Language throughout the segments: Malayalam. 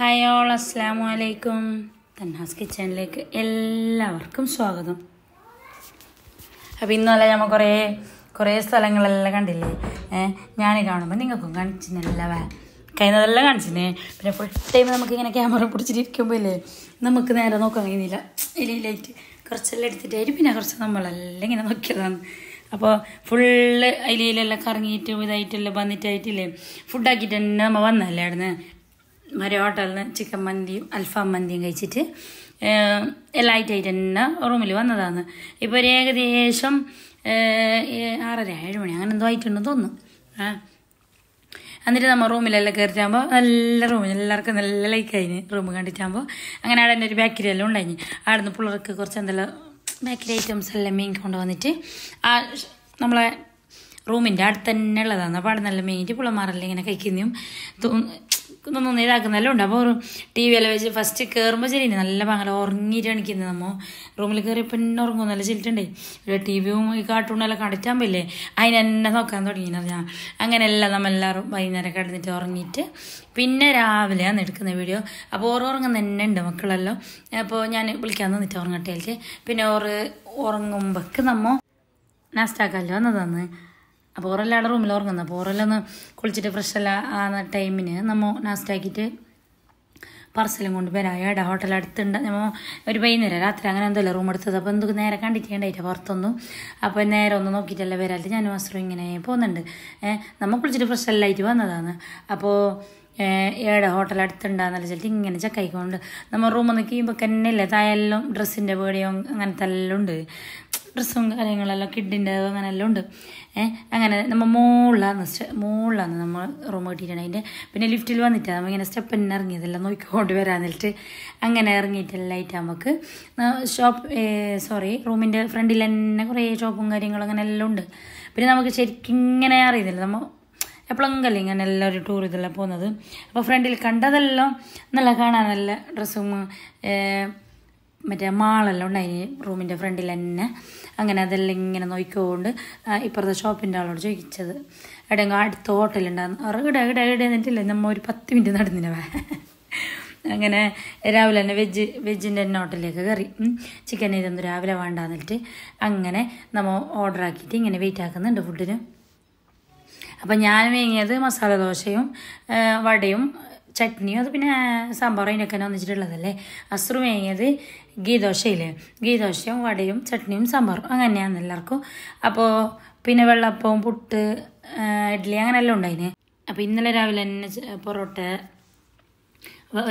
ഹായ് ഓൾ അസ്സാം വലൈക്കും തന്നാസ് കിച്ചണിലേക്ക് എല്ലാവർക്കും സ്വാഗതം അപ്പോൾ ഇന്നല്ല നമ്മൾ കുറേ കുറേ സ്ഥലങ്ങളെല്ലാം കണ്ടില്ലേ ഞാൻ കാണുമ്പോൾ നിങ്ങൾക്കും കാണിച്ചില്ല വേ കൈന്നതെല്ലാം കാണിച്ചിന് പിന്നെ ഫുൾ ടൈം നമുക്ക് ഇങ്ങനെ ക്യാമറ പിടിച്ചിട്ടിരിക്കുമ്പോൾ ഇല്ലേ നമുക്ക് നേരെ നോക്കാൻ കഴിയുന്നില്ല ഇല്ല ലൈറ്റ് കുറച്ചെല്ലാം എടുത്തിട്ടായിരിക്കും പിന്നെ കുറച്ച് നമ്മളെല്ലാം ഇങ്ങനെ നോക്കിയതാണ് അപ്പോൾ ഫുള്ള് അതിലെല്ലാം കറങ്ങിയിട്ട് ഇതായിട്ടെല്ലാം വന്നിട്ടായിട്ടില്ലേ ഫുഡാക്കിയിട്ട് തന്നെ നമ്മൾ വന്നല്ലേ അവിടെ നിന്ന് ഒരു ഹോട്ടലിൽ ചിക്കൻ മന്തിയും അൽഫാം മന്തിയും കഴിച്ചിട്ട് ലൈറ്റ് ആയിട്ട് തന്നെ റൂമിൽ വന്നതാണ് ഇപ്പോൾ ഒരു ഏകദേശം ആറര ഏഴ് മണി അങ്ങനെ എന്തോ ആയിട്ടുണ്ടെന്ന് തോന്നുന്നു എന്നിട്ട് നമ്മൾ റൂമിലെല്ലാം കയറിച്ചാകുമ്പോൾ നല്ല റൂമിൽ എല്ലാവർക്കും നല്ല ലൈക്ക് ലൈക്കായിന് റൂം കണ്ടിട്ടാകുമ്പോൾ അങ്ങനെ അവിടെ എൻ്റെ ഒരു ബേക്കറി എല്ലാം ഉണ്ടായിന് അവിടെ നിന്ന് പിള്ളേർക്ക് കുറച്ച് എന്തെല്ലാം ബേക്കറി ഐറ്റംസ് എല്ലാം മീൻ കൊണ്ടുവന്നിട്ട് ആ നമ്മളെ റൂമിൻ്റെ അടുത്ത് തന്നെ ഉള്ളതാണ് അപ്പോൾ അവിടെ നല്ല മീനിട്ട് പിള്ളമാരെല്ലാം ഇങ്ങനെ കഴിക്കുന്നതും ഇതൊന്നും ഇതാക്കുന്നല്ലോ ഉണ്ട് അപ്പോൾ ടി വി എല്ലാം വെച്ച് ഫസ്റ്റ് കയറുമ്പോൾ ശരി നല്ല പാങ്ങല ഉറങ്ങിയിട്ട് എണിക്കുന്നത് നമ്മൾ റൂമിൽ കയറിയപ്പോൾ എന്നെ ഉറങ്ങും നല്ല ചിരിട്ടുണ്ടേ ഒരു ടി വിയും ഈ കാർട്ടൂണെല്ലാം കണ്ടിട്ടാകുമ്പോഴേ അതിനെന്നെ നോക്കാൻ തുടങ്ങിയെന്ന് പറഞ്ഞാൽ അങ്ങനെയെല്ലാം നമ്മളെല്ലാവരും വൈകുന്നേരം കിടന്നിട്ട് ഉറങ്ങിയിട്ട് പിന്നെ രാവിലെയാണ് എടുക്കുന്ന വീഡിയോ അപ്പോൾ ഓർ ഉറങ്ങുന്ന തന്നെ ഉണ്ട് മക്കളെല്ലാം അപ്പോൾ ഞാൻ വിളിക്കാൻ നിന്നിട്ട് ഉറങ്ങട്ടേക്ക് പിന്നെ ഓറ് ഉറങ്ങുമ്പോഴേക്ക് നമ്മൾ നാസ്റ്റാക്കാമല്ലോ എന്നതാണ് അപ്പോൾ ഓറെല്ലാം റൂമിൽ ഉറങ്ങുന്നത് അപ്പോൾ ഓറെല്ലാം കുളിച്ചിട്ട് ഫ്രഷല്ല ആ ടൈമിന് നമ്മൾ നാസ്റ്റാക്കിയിട്ട് പാർസലും കൊണ്ട് വരാം ഏടാ ഹോട്ടൽ അടുത്തുണ്ട് നമ്മൾ ഒരു വൈകുന്നേരം രാത്രി അങ്ങനെ എന്തല്ല റൂം എടുത്തത് അപ്പോൾ എന്തൊക്കെ നേരെ കണ്ടിട്ടുണ്ടായിട്ട് പുറത്തൊന്നും അപ്പോൾ നേരെ ഒന്ന് നോക്കിയിട്ടല്ല വരാല്ലേ ഞാനും അസ്രും ഇങ്ങനെ പോകുന്നുണ്ട് നമ്മൾ കുളിച്ചിട്ട് ഫ്രഷ് എല്ലായിട്ട് വന്നതാണ് അപ്പോൾ ഏട ഹോട്ടൽ അടുത്തുണ്ടാന്ന് വെച്ചിട്ട് ഇങ്ങനെ ചക്കായിക്കൊണ്ട് നമ്മൾ റൂമിൽ നിൽക്കുമ്പോൾ തന്നെ ഇല്ല തായെല്ലാം ഡ്രസ്സിൻ്റെ പേടിയോ അങ്ങനത്തെ എല്ലാം ഉണ്ട് ഡ്രസ്സും കാര്യങ്ങളെല്ലാം കിഡിൻ്റെ അങ്ങനെ എല്ലാം ഉണ്ട് അങ്ങനെ നമ്മൾ മുകളിലാണ് മുകളിലാണ് നമ്മൾ റൂം കിട്ടിയിട്ടുണ്ട് അതിൻ്റെ പിന്നെ ലിഫ്റ്റിൽ വന്നിട്ട് നമ്മൾ ഇങ്ങനെ സ്റ്റെപ്പ് തന്നെ ഇറങ്ങിയതെല്ലാം നോക്കിക്കൊണ്ട് വരാൻ അങ്ങനെ അങ്ങനെ ഇറങ്ങിയിട്ടെല്ലായിട്ട് നമുക്ക് ഷോപ്പ് സോറി റൂമിൻ്റെ ഫ്രണ്ടിൽ തന്നെ കുറേ ഷോപ്പും കാര്യങ്ങളും അങ്ങനെ എല്ലാം ഉണ്ട് പിന്നെ നമുക്ക് ശരിക്കും ഇങ്ങനെ അറിയുന്നില്ല നമ്മൾ എപ്പോഴെങ്കിലും ഇങ്ങനെ എല്ലാവരും ടൂർ ഇതെല്ലാം പോകുന്നത് അപ്പോൾ ഫ്രണ്ടിൽ കണ്ടതെല്ലാം നല്ല കാണാൻ നല്ല ഡ്രസ്സും മറ്റേ മാളെല്ലാം ഉണ്ടായി റൂമിൻ്റെ ഫ്രണ്ടിൽ തന്നെ അങ്ങനെ അതെല്ലാം ഇങ്ങനെ നോക്കിക്കൊണ്ട് ഇപ്പുറത്തെ ഷോപ്പിൻ്റെ ആളോട് ചോദിച്ചത് എവിടെയെങ്കിലും അടുത്ത ഹോട്ടലുണ്ടായിരുന്നു ഇട ഇട ഇട എന്നിട്ടില്ല നമ്മൾ ഒരു പത്ത് മിനിറ്റ് നടന്നിനവ അങ്ങനെ രാവിലെ തന്നെ വെജ് വെജിൻ്റെ തന്നെ ഹോട്ടലിലേക്ക് കയറി ചിക്കൻ ഇതൊന്നും രാവിലെ വേണ്ട അങ്ങനെ നമ്മൾ ഓർഡർ ആക്കിയിട്ട് ഇങ്ങനെ വെയിറ്റ് ആക്കുന്നുണ്ട് ഫുഡിന് അപ്പം ഞാൻ വേങ്ങിയത് മസാല ദോശയും വടയും ചട്നിയോ അത് പിന്നെ സാമ്പാർ അതിനൊക്കെ വന്നിട്ടുള്ളതല്ലേ അസ്രു വേങ്ങിയത് ഗീദോശയില്ലേ ഗീദോശയും വടയും ചട്നിയും സാമ്പാറും അങ്ങനെയാണ് എല്ലാവർക്കും അപ്പോൾ പിന്നെ വെള്ളപ്പവും പുട്ട് ഇഡ്ഡലി അങ്ങനെയെല്ലാം ഉണ്ടായിന് അപ്പോൾ ഇന്നലെ രാവിലെ തന്നെ പൊറോട്ട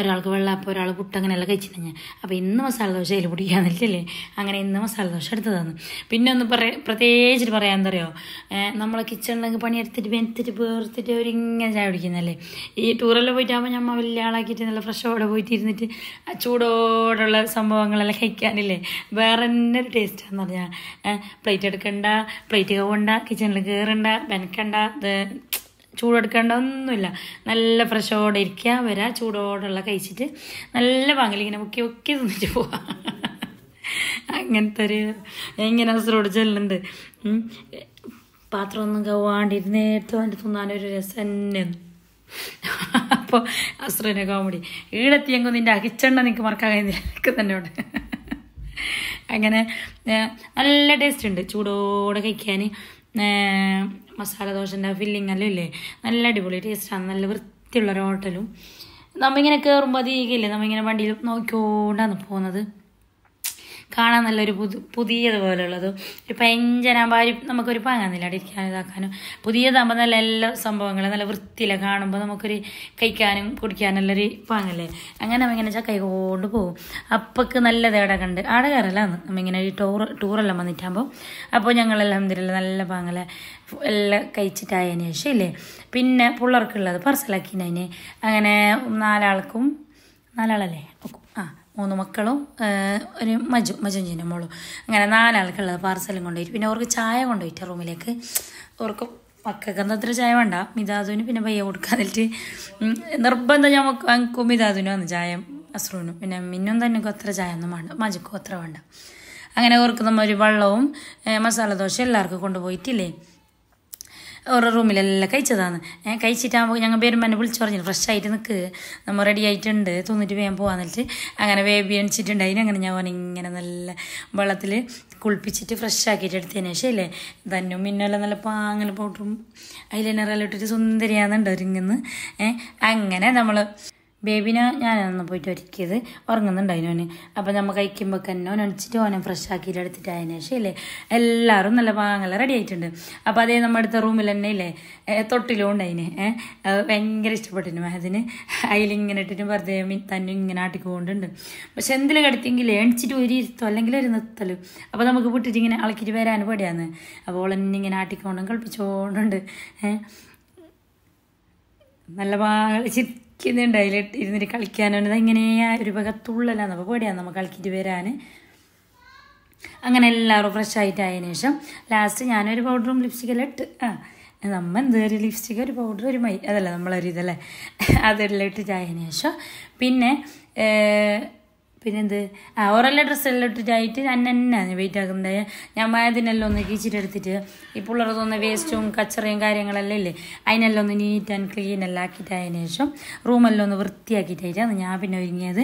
ഒരാൾക്ക് വെള്ളാപ്പം ഒരാൾ പുട്ട് അങ്ങനെയെല്ലാം കഴിച്ചില്ല ഞാൻ അപ്പോൾ ഇന്ന് മസാല ദോശ അതിൽ പിടിക്കാന്നില്ലേ അങ്ങനെ ഇന്ന് മസാല ദോശ എടുത്ത് തന്നു പിന്നെ ഒന്ന് പറയ പ്രത്യേകിച്ച് പറയാൻ അറിയോ നമ്മളെ കിച്ചണിലൊക്കെ പണിയെടുത്തിട്ട് വെന്തിട്ട് പേർത്തിട്ട് അവരിങ്ങനെ ചായ കുടിക്കുന്നല്ലേ ഈ ടൂറെല്ലാം പോയിട്ടാകുമ്പോൾ ഞമ്മ വലിയ ആളാക്കിയിട്ട് നല്ല ഫ്രഷോടെ പോയിട്ട് ഇരുന്നിട്ട് ചൂടോടുള്ള സംഭവങ്ങളെല്ലാം കഴിക്കാനില്ലേ വേറെ തന്നെ ഒരു ടേസ്റ്റാന്ന് പറഞ്ഞാൽ പ്ലേറ്റ് എടുക്കണ്ട പ്ലേറ്റ് കവണ്ട കിച്ചണിൽ കയറണ്ട വെനക്കണ്ട ഇത് ചൂടെടുക്കേണ്ടതൊന്നുമില്ല ഒന്നുമില്ല നല്ല ഫ്രഷോടെ ഇരിക്കുക വരാ ചൂടോടുള്ള കഴിച്ചിട്ട് നല്ല വാങ്ങൽ ഇങ്ങനെ മുക്കി മുക്കി തിന്നിട്ട് പോവാം അങ്ങനത്തെ ഒരു ഇങ്ങനെ അവസരോട് ചെല്ലുന്നുണ്ട് പാത്രമൊന്നും കവാണ്ടിരുന്നേരത്തോ എൻ്റെ തിന്നാനൊരു രസന്നെയാണ് അപ്പോൾ അസുരനെ കോമഡി ഈടെത്തിയെങ്കിൽ നിൻ്റെ അകിച്ചെണ്ണ നിനക്ക് മറക്കാൻ കഴിഞ്ഞില്ല എനിക്ക് അങ്ങനെ നല്ല ടേസ്റ്റ് ഉണ്ട് ചൂടോടെ കഴിക്കാൻ മസാല ദോശൻ്റെ ഫില്ലിംഗ് എല്ലാം ഇല്ലേ നല്ല അടിപൊളി ടേസ്റ്റാണ് നല്ല വൃത്തിയുള്ള ഒരു ഹോട്ടലും നമ്മിങ്ങനെ കയറുമ്പോൾ അധികമില്ലേ നമ്മിങ്ങനെ വണ്ടിയിൽ നോക്കിക്കൊണ്ടാണ് പോകുന്നത് കാണാൻ നല്ലൊരു പുതു പുതിയതുപോലുള്ളത് ഒരു പഞ്ചനാകുമ്പോൾ ആരും നമുക്കൊരു പാങ്ങാന്നില്ല അടിക്കാനും ഇതാക്കാനും പുതിയതാകുമ്പോൾ നല്ല എല്ലാ സംഭവങ്ങളും നല്ല വൃത്തിയില്ല കാണുമ്പോൾ നമുക്കൊരു കഴിക്കാനും കുടിക്കാനും നല്ലൊരു പാങ്ങല്ലേ അങ്ങനെ നമ്മൾ ഇങ്ങനെ ചക്കൈ കൊണ്ട് പോകും അപ്പക്ക് നല്ല അവിടെ കണ്ട് അവിടെ കയറലാണ് നമ്മളിങ്ങനെ ഒരു ടൂർ ടൂറെല്ലാം വന്നിട്ടാകുമ്പോൾ അപ്പോൾ ഞങ്ങളെല്ലാം എന്തിരില്ല നല്ല പാങ്ങലെ എല്ലാം കഴിച്ചിട്ടായതിന് ശേഷം ഇല്ലേ പിന്നെ പിള്ളേർക്കുള്ളത് പാർസലാക്കിനതിന് അങ്ങനെ നാലാൾക്കും നാലാളല്ലേ മൂന്ന് മക്കളും ഒരു മജു മജുഞ്ചിൻ്റെ മോളും അങ്ങനെ നാലാൾക്കുള്ള പാർസലും കൊണ്ടുപോയിട്ട് പിന്നെ അവർക്ക് ചായ കൊണ്ടുപോയിട്ട് റൂമിലേക്ക് അവർക്ക് മക്കൾക്ക് അത്ര ചായ വേണ്ട മിതാദുവിന് പിന്നെ പയ്യ കൊടുക്കാതിട്ട് നിർബന്ധം ഞാൻ മക്കും മിതാദുവിന് വന്ന് ചായ അസ്രുവിനും പിന്നെ മിന്നും തന്നെ അത്ര ചായ ഒന്നും വേണ്ട മജുക്കും അത്ര വേണ്ട അങ്ങനെ ഓർക്ക് നമ്മൾ ഒരു വെള്ളവും മസാല ദോശ എല്ലാവർക്കും കൊണ്ടുപോയിട്ടില്ലേ ഓരോ റൂമിലെല്ലാം കഴിച്ചതാണ് ഏഹ് കഴിച്ചിട്ടാകുമ്പോൾ ഞങ്ങൾ വരുമ്പോൾ എന്നെ വിളിച്ചു പറഞ്ഞു ഫ്രഷ് ആയിട്ട് നിൽക്ക് നമ്മൾ റെഡി ആയിട്ടുണ്ട് തിന്നിട്ട് വേഗം വെച്ചിട്ട് അങ്ങനെ വേബി അണിച്ചിട്ടുണ്ടായിന് അങ്ങനെ ഞാൻ ഇങ്ങനെ നല്ല വെള്ളത്തിൽ കുളിപ്പിച്ചിട്ട് ഫ്രഷ് ആക്കിയിട്ട് എടുത്തതിന് ശേഷം അല്ലേ തന്നും മിന്നെല്ലാം നല്ല പാങ്ങൽ പൗഡറും അതിലെ നിറയിലിട്ടിട്ട് ഇട്ടിട്ട് സുന്ദരിയാണെന്നുണ്ട് ഒരുങ്ങുന്നു ഏഹ് അങ്ങനെ നമ്മൾ ബേബിനെ ഞാനന്ന് പോയിട്ട് ഒരുക്കിയത് ഉറങ്ങുന്നുണ്ടായിന് ഓന് അപ്പോൾ നമ്മൾ കഴിക്കുമ്പോൾ തന്നെ ഓൻ അടിച്ചിട്ട് ഓനെ ഫ്രഷ് ആക്കിയിട്ട് എടുത്തിട്ട് അതിന് ശേഷം ഇല്ലേ എല്ലാവരും നല്ല പാങ്ങല റെഡി ആയിട്ടുണ്ട് അപ്പോൾ അതേ നമ്മുടെ അടുത്ത റൂമിൽ തന്നെ ഇല്ലേ തൊട്ടിലും ഉണ്ടായിന് ഭയങ്കര ഇഷ്ടപ്പെട്ടിന് അതിന് അതിലിങ്ങനെ ഇട്ടിട്ട് വെറുതെ തന്നെ ഇങ്ങനെ ആട്ടിക്കൊണ്ടുണ്ട് പക്ഷെ എന്തിലും കിടത്തിയെങ്കിൽ എണിച്ചിട്ട് ഒരു ഇരുത്തോ അല്ലെങ്കിൽ ഒരു നിർത്തലും അപ്പോൾ നമുക്ക് വിട്ടിട്ട് ഇങ്ങനെ അളക്കിട്ട് വരാൻ പേടിയാണ് അപ്പോൾ ഓളെന്നെ ഇങ്ങനെ ആട്ടിക്കൊണ്ടും കളിപ്പിച്ചുകൊണ്ടുണ്ട് നല്ല ചിരി ഇതുണ്ടായില്ല ഇരുന്നിട്ട് കളിക്കാനാണ് ഇതെങ്ങനെ ഒരു വക തുള്ളലാണ് അപ്പോൾ പേടിയാണ് നമ്മൾ കളിക്കിട്ട് വരാൻ അങ്ങനെ എല്ലാവരും ഫ്രഷ് ആയിട്ട് ശേഷം ലാസ്റ്റ് ഞാനൊരു പൗഡറും ലിപ്സ്റ്റിക്കെല്ലാം ഇട്ട് ആ നമ്മൾ എന്തൊരു ലിപ്സ്റ്റിക്ക് ഒരു പൗഡർ ഒരു മൈ അതല്ല നമ്മളൊരു ഇതല്ലേ അതെല്ലാം ഇട്ടിട്ടായതിനു ശേഷം പിന്നെ പിന്നെന്ത് ആ ഓറല്ല ഡ്രസ്സെല്ലാം ഇട്ടിട്ടായിട്ട് ഞാൻ തന്നെയാണ് വെയിറ്റ് ആക്കുന്നത് ഞാൻ മായതിനെല്ലാം ഒന്ന് കീച്ചിട്ടെടുത്തിട്ട് ഈ പിള്ളേർക്കൊന്ന് വേസ്റ്റും കച്ചറയും കാര്യങ്ങളെല്ലാം ഇല്ലേ അതിനെല്ലാം ഒന്ന് നീറ്റ് ആൻഡ് ക്ലീൻ എല്ലാം ആക്കിയിട്ടായതിനു ശേഷം റൂമെല്ലാം ഒന്ന് വൃത്തിയാക്കിയിട്ടായിട്ടാണ് ഞാൻ പിന്നെ ഒരുങ്ങിയത്